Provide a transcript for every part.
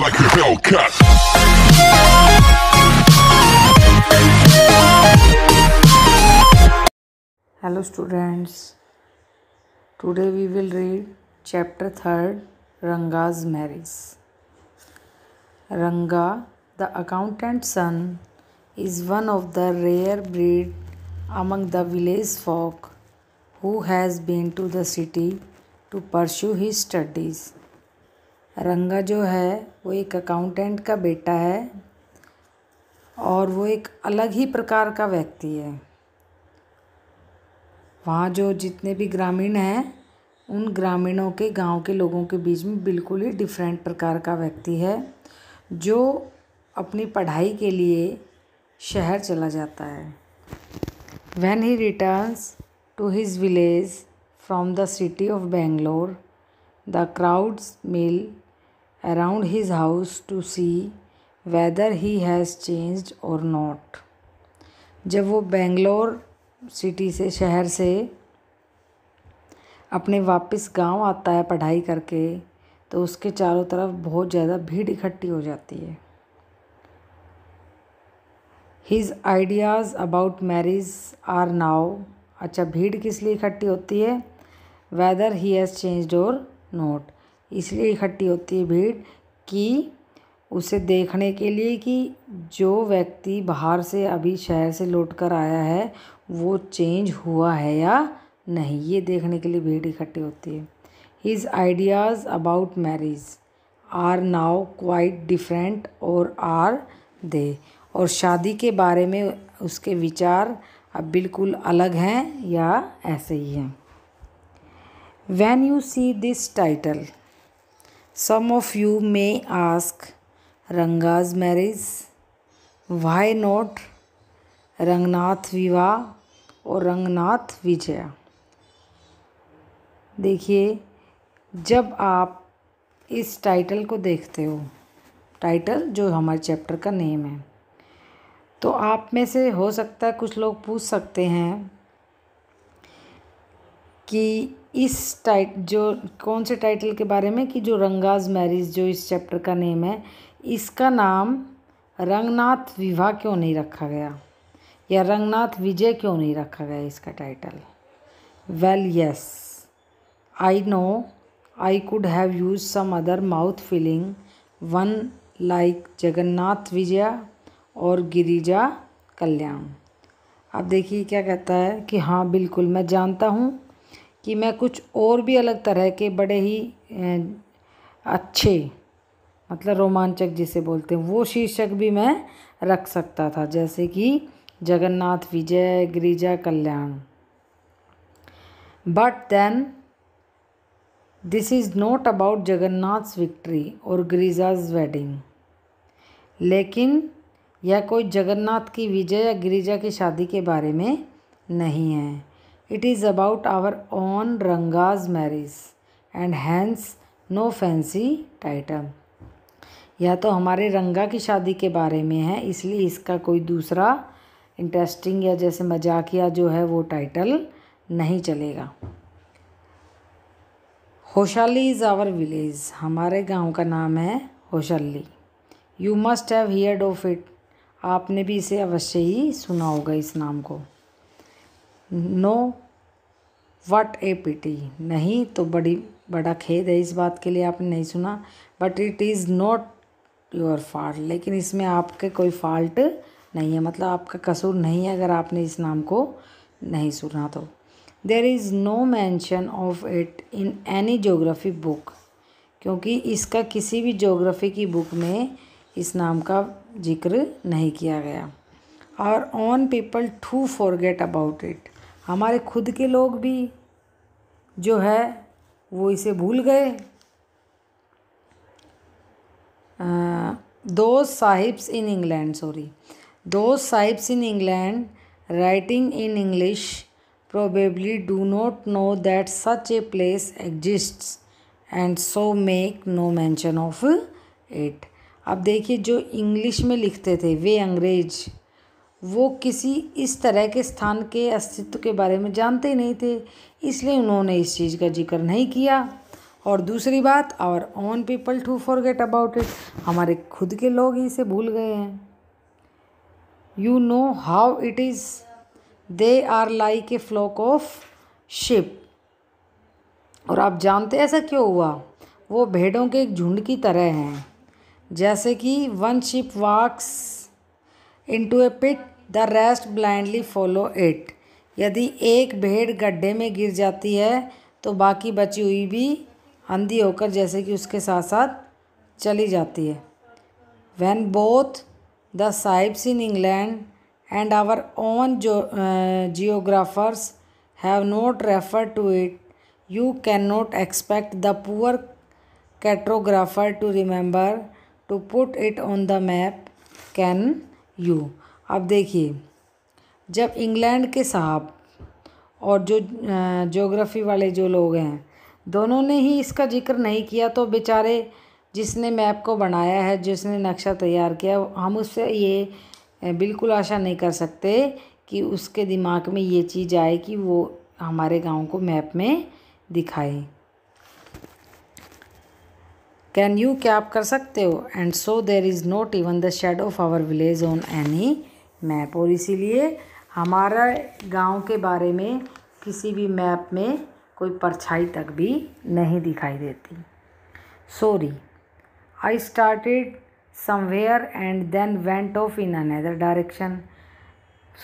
like a hell cut. Hello students. Today we will read chapter 3 Ranga's marriage. Ranga, the accountant's son, is one of the rare breed among the village folk who has been to the city to pursue his studies रंगा जो है वो एक accountant का बेटा है और वो एक अलग ही प्रकार का व्यक्ति है वहाँ जो जितने भी ग्रामीण हैं उन ग्रामीणों के गांव के लोगों के बीच में बिल्कुल ही डिफरेंट प्रकार का व्यक्ति है जो अपनी पढ़ाई के लिए शहर चला जाता है when he returns to his village from the city of Bangalore the crowds mill around his house to see whether he has changed or not. जब वो बेंगलोर सिटी से शहर से अपने वापस गांव आता है पढ़ाई करके तो उसके चारों तरफ बहुत ज़्यादा भीड़ इकट्ठी हो जाती है his ideas about marriage are now अच्छा भीड़ किस लिए इकट्ठी होती है वेदर ही हैज़ चेंज और नोट इसलिए इकट्ठी होती है भीड़ कि उसे देखने के लिए कि जो व्यक्ति बाहर से अभी शहर से लौट कर आया है वो चेंज हुआ है या नहीं ये देखने के लिए भीड़ इकट्ठी होती है his ideas about marriage are now quite different और आर दे और शादी के बारे में उसके विचार अब बिल्कुल अलग हैं या ऐसे ही हैं when you see this title Some of you may ask Ranga's marriage? Why not Ranganath विवाह और रंगनाथ विजया देखिए जब आप इस टाइटल को देखते हो टाइटल जो हमारे चैप्टर का नेम है तो आप में से हो सकता है कुछ लोग पूछ सकते हैं कि इस टाइट जो कौन से टाइटल के बारे में कि जो रंगाज मैरिज जो इस चैप्टर का नेम है इसका नाम रंगनाथ विवाह क्यों नहीं रखा गया या रंगनाथ विजय क्यों नहीं रखा गया इसका title well yes I know I could have use some other mouth filling one like Jagannath Vijay और गिरिजा कल्याण अब देखिए क्या कहता है कि हाँ बिल्कुल मैं जानता हूँ कि मैं कुछ और भी अलग तरह के बड़े ही अच्छे मतलब रोमांचक जिसे बोलते हैं वो शीर्षक भी मैं रख सकता था जैसे कि Jagannath Vijay Girija Kalyan but then this is not about Jagannath victory और गिरिजाज वेडिंग लेकिन यह कोई जगन्नाथ की विजय या गिरिजा की शादी के बारे में नहीं है it is about our own Ranga's marriage and hence no fancy title यह तो हमारे रंगा की शादी के बारे में है इसलिए इसका कोई दूसरा इंटरेस्टिंग या जैसे मजाकिया जो है वो टाइटल नहीं चलेगा होशाली इज़ आवर विलेज हमारे गांव का नाम है Hosahalli you must have hear of it आपने भी इसे अवश्य ही सुना होगा इस नाम को नो वट ए पिटी नहीं तो बड़ी बड़ा खेद है इस बात के लिए आपने नहीं सुना but it is not your fault लेकिन इसमें आपके कोई फॉल्ट नहीं है मतलब आपका कसूर नहीं है अगर आपने इस नाम को नहीं सुना तो there is no mention of it in any geography book क्योंकि इसका किसी भी जोग्राफी की बुक में इस नाम का जिक्र नहीं किया गया और own people to forget about it हमारे खुद के लोग भी जो है वो इसे भूल गए the sahibs in England sorry the sahibs in England writing in English probably do not know that such a place exist and so make no mention of it अब देखिए जो इंग्लिश में लिखते थे वे अंग्रेज़ वो किसी इस तरह के स्थान के अस्तित्व के बारे में जानते ही नहीं थे इसलिए उन्होंने इस चीज़ का जिक्र नहीं किया और दूसरी बात our own people to forget about it हमारे खुद के लोग ही इसे भूल गए हैं you know how it is they are like a flock of sheep और आप जानते ऐसा क्यों हुआ वो भेड़ों के एक झुंड की तरह हैं जैसे कि one sheep walks to a pit the rest blindly follow it यदि एक भेड़ गड्ढे में गिर जाती है तो बाकी बची हुई भी अंधी होकर जैसे कि उसके साथ साथ चली जाती है when both the sahibs in England and our own जो geographers have not refer to it you can not expect the poor cartographer to remember to put it on the map can you अब देखिए जब England के साहब और जो geography वाले जो लोग हैं दोनों ने ही इसका जिक्र नहीं किया तो बेचारे जिसने मैप को बनाया है जिसने नक्शा तैयार किया हम उससे ये बिल्कुल आशा नहीं कर सकते कि उसके दिमाग में ये चीज़ आए कि वो हमारे गांव को मैप में दिखाए कैन यू क्या आप कर सकते हो and so there is not even the shade of our village on any map और इसीलिए हमारा गांव के बारे में किसी भी मैप में कोई परछाई तक भी नहीं दिखाई देती sorry I started somewhere and then went off in another direction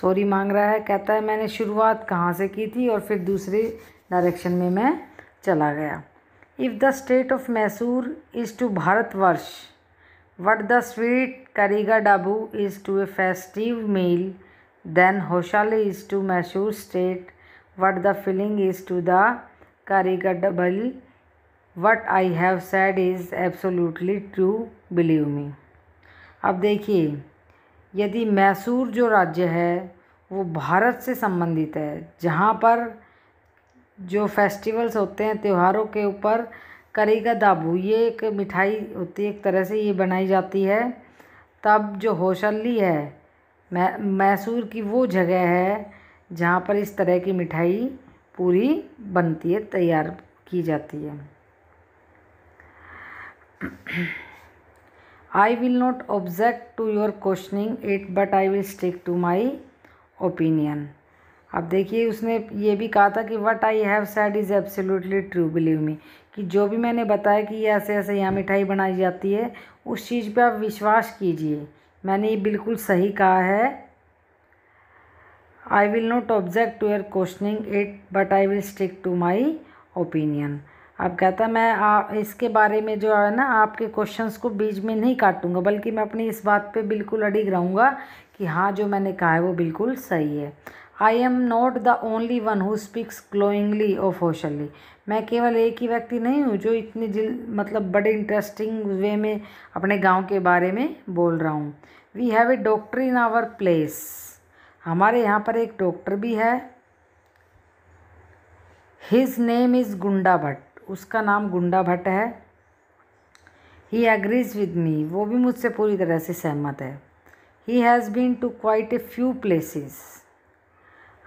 sorry मांग रहा है कहता है मैंने शुरुआत कहाँ से की थी और फिर दूसरे डायरेक्शन में मैं चला गया if the state of Mysore is to Bharatavarsha What the sweet Kariga Dabu is to a festive meal, then Hoshali is to Mysore state. What the filling is to the Kariga Double. What I have said is absolutely true, believe me. अब देखिए यदि मैसूर जो राज्य है वो भारत से संबंधित है जहाँ पर जो फेस्टिवल्स होते हैं त्योहारों के ऊपर करी का दाबू ये एक मिठाई होती है एक तरह से ये बनाई जाती है तब जो होशली है मै मैसूर की वो जगह है जहाँ पर इस तरह की मिठाई पूरी बनती है तैयार की जाती है I will not object to your questioning it but I will stick to my opinion अब देखिए उसने ये भी कहा था कि what I have said is absolutely true believe me कि जो भी मैंने बताया कि ऐसे ऐसे यहाँ मिठाई बनाई जाती है उस चीज़ पे आप विश्वास कीजिए मैंने ये बिल्कुल सही कहा है I will not object to your questioning it but I will stick to my opinion अब कहता है मैं आ, इसके बारे में जो है ना आपके क्वेश्चंस को बीच में नहीं काटूंगा बल्कि मैं अपनी इस बात पे बिल्कुल अड़िग रहूँगा कि हाँ जो मैंने कहा है वो बिल्कुल सही है I am not the only one who speaks glowingly of Hosahalli मैं केवल एक ही व्यक्ति नहीं हूँ जो इतनी जिल मतलब बड़े इंटरेस्टिंग वे में अपने गांव के बारे में बोल रहा हूँ we have a doctor in our place हमारे यहाँ पर एक डॉक्टर भी है हिज नेम इज़ गुंडा भट्ट उसका नाम गुंडा भट्ट है ही एग्रीज विद मी वो भी मुझसे पूरी तरह से सहमत है he has been to quite a few places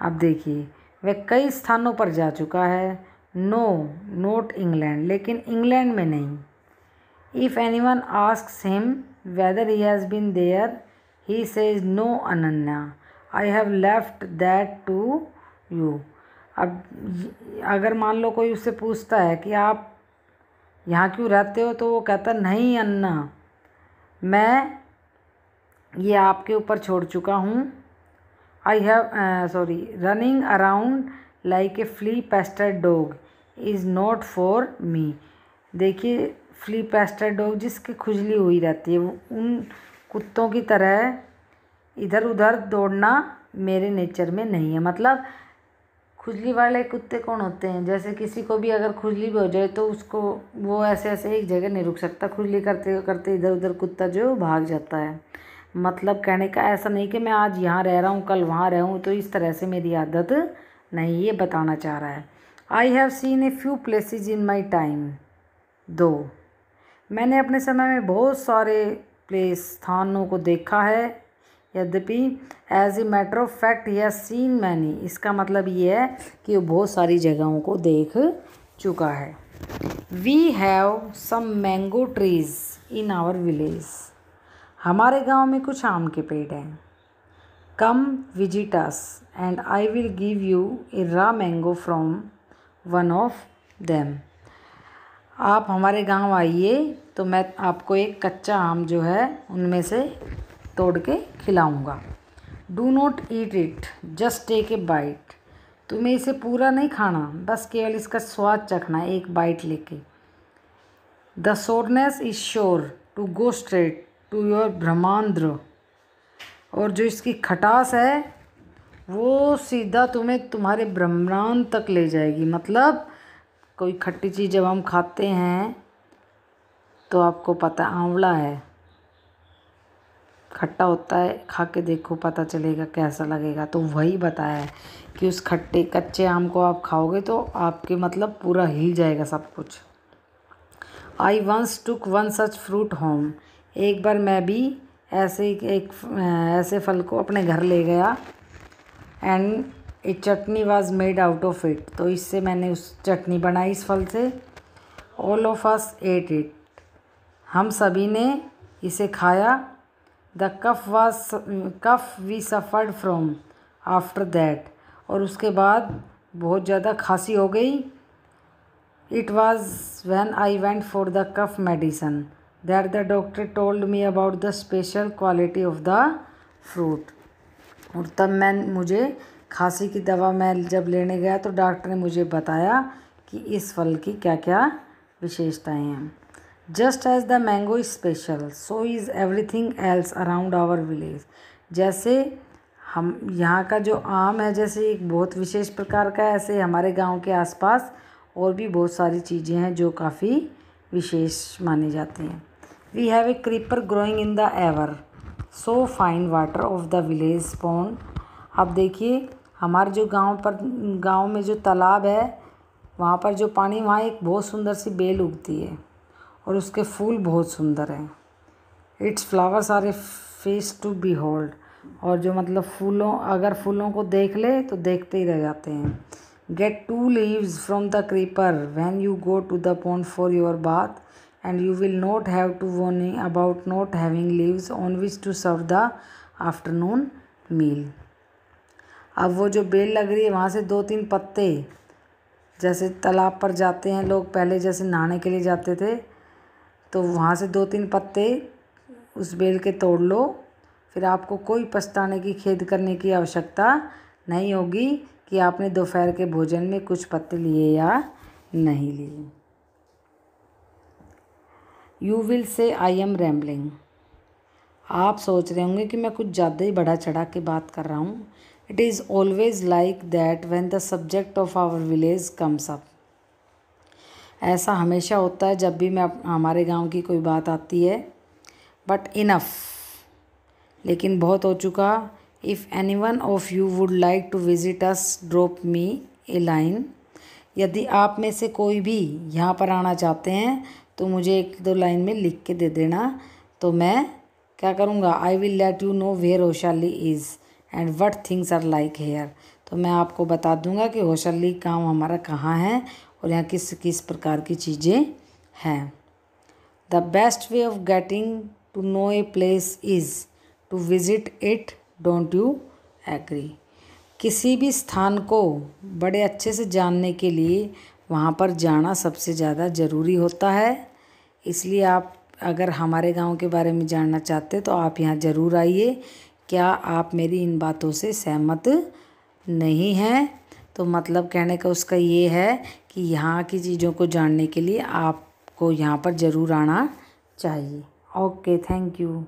अब देखिए वह कई स्थानों पर जा चुका है नो नोट इंग्लैंड लेकिन इंग्लैंड में नहीं if any one ask him whether he has been there he says no अनन्या I have left that to you अब अगर मान लो कोई उससे पूछता है कि आप यहाँ क्यों रहते हो तो वो कहता नहीं अन्ना मैं ये आपके ऊपर छोड़ चुका हूँ I have sorry running around like a flea pester dog is not for me देखिए फ्ली पेस्टर dog जिसकी खुजली हुई रहती है उन कुत्तों की तरह इधर उधर दौड़ना मेरे नेचर में नहीं है मतलब खुजली वाले कुत्ते कौन होते हैं जैसे किसी को भी अगर खुजली भी हो जाए तो उसको वो ऐसे ऐसे एक जगह नहीं रुक सकता खुजली करते करते इधर उधर कुत्ता जो भाग जाता है मतलब कहने का ऐसा नहीं कि मैं आज यहाँ रह रहा हूँ कल वहाँ रहूँ तो इस तरह से मेरी आदत नहीं ये बताना चाह रहा है I have seen a few places in my time though मैंने अपने समय में बहुत सारे प्लेस स्थानों को देखा है यद्यपि as a matter of fact he has seen many इसका मतलब ये है कि वो बहुत सारी जगहों को देख चुका है we have some mango trees in our village हमारे गांव में कुछ आम के पेड़ हैं come visits and I will give you a raw mango from one of them आप हमारे गांव आइए तो मैं आपको एक कच्चा आम जो है उनमें से तोड़ के खिलाऊंगा do not eat it just take a bite तुम्हें इसे पूरा नहीं खाना बस केवल इसका स्वाद चखना एक बाइट लेके the sourness is sure to go straight to your ब्रह्मांड्र और जो इसकी खटास है वो सीधा तुम्हें तुम्हारे ब्रह्मांड तक ले जाएगी मतलब कोई खट्टी चीज़ जब हम खाते हैं तो आपको पता आंवला है खट्टा होता है खा के देखो पता चलेगा कैसा लगेगा तो वही बताया है कि उस खट्टे कच्चे आम को आप खाओगे तो आपके मतलब पूरा हिल जाएगा सब कुछ I once took one such fruit home एक बार मैं भी ऐसे एक ऐसे फल को अपने घर ले गया and a chutney was made out of it तो इससे मैंने उस चटनी बनाई इस फल से all of us ate it हम सभी ने इसे खाया the cough was cough we suffered from after that और उसके बाद बहुत ज़्यादा खांसी हो गई it was when I went for the cough medicine that the doctor told me about the special quality of the fruit और तब मैं मुझे खांसी की दवा मैं जब लेने गया तो डॉक्टर ने मुझे बताया कि इस फल की क्या क्या विशेषताएं हैं just as the mango is special so is everything else around our village जैसे हम यहाँ का जो आम है जैसे एक बहुत विशेष प्रकार का है ऐसे हमारे गांव के आसपास और भी बहुत सारी चीज़ें हैं जो काफ़ी विशेष माने जाते हैं we have a creeper growing in the ever so fine water of the village pond अब देखिए हमारे जो गांव पर गांव में जो तालाब है वहाँ पर जो पानी वहाँ एक बहुत सुंदर सी बेल उगती है और उसके फूल बहुत सुंदर हैं its flowers are a feast to behold और जो मतलब फूलों अगर फूलों को देख ले तो देखते ही रह जाते हैं get two leaves from the creeper when you go to the pond for your bath and you will not have to worry about not having leaves on which to serve the afternoon meal. अब वो जो bell लग रही है वहाँ से दो तीन पत्ते जैसे तालाब पर जाते हैं लोग पहले जैसे नहाने के लिए जाते थे तो वहाँ से दो तीन पत्ते उस बेल के तोड़ लो फिर आपको कोई पछताने की खेद करने की आवश्यकता नहीं होगी कि आपने दोपहर के भोजन में कुछ पत्ते लिए या नहीं लिए you will say I am rambling आप सोच रहे होंगे कि मैं कुछ ज़्यादा ही बढ़ा चढ़ा के बात कर रहा हूँ it is always like that when the subject of our village comes up ऐसा हमेशा होता है जब भी मैं हमारे गांव की कोई बात आती है बट इनफ लेकिन बहुत हो चुका if any one of you would like to visit us drop me a line यदि आप में से कोई भी यहाँ पर आना चाहते हैं तो मुझे एक दो लाइन में लिख के दे देना तो मैं क्या करूँगा I will let you know where Hoshali is and what things are like here तो मैं आपको बता दूंगा कि होशाली काम हमारा कहाँ है और यहाँ किस किस प्रकार की चीज़ें हैं the best way of getting to know a place is to visit it don't you agree किसी भी स्थान को बड़े अच्छे से जानने के लिए वहाँ पर जाना सबसे ज़्यादा ज़रूरी होता है इसलिए आप अगर हमारे गांव के बारे में जानना चाहते तो आप यहाँ ज़रूर आइए क्या आप मेरी इन बातों से सहमत नहीं हैं तो मतलब कहने का उसका ये है कि यहाँ की चीज़ों को जानने के लिए आपको यहाँ पर ज़रूर आना चाहिए ओके थैंक यू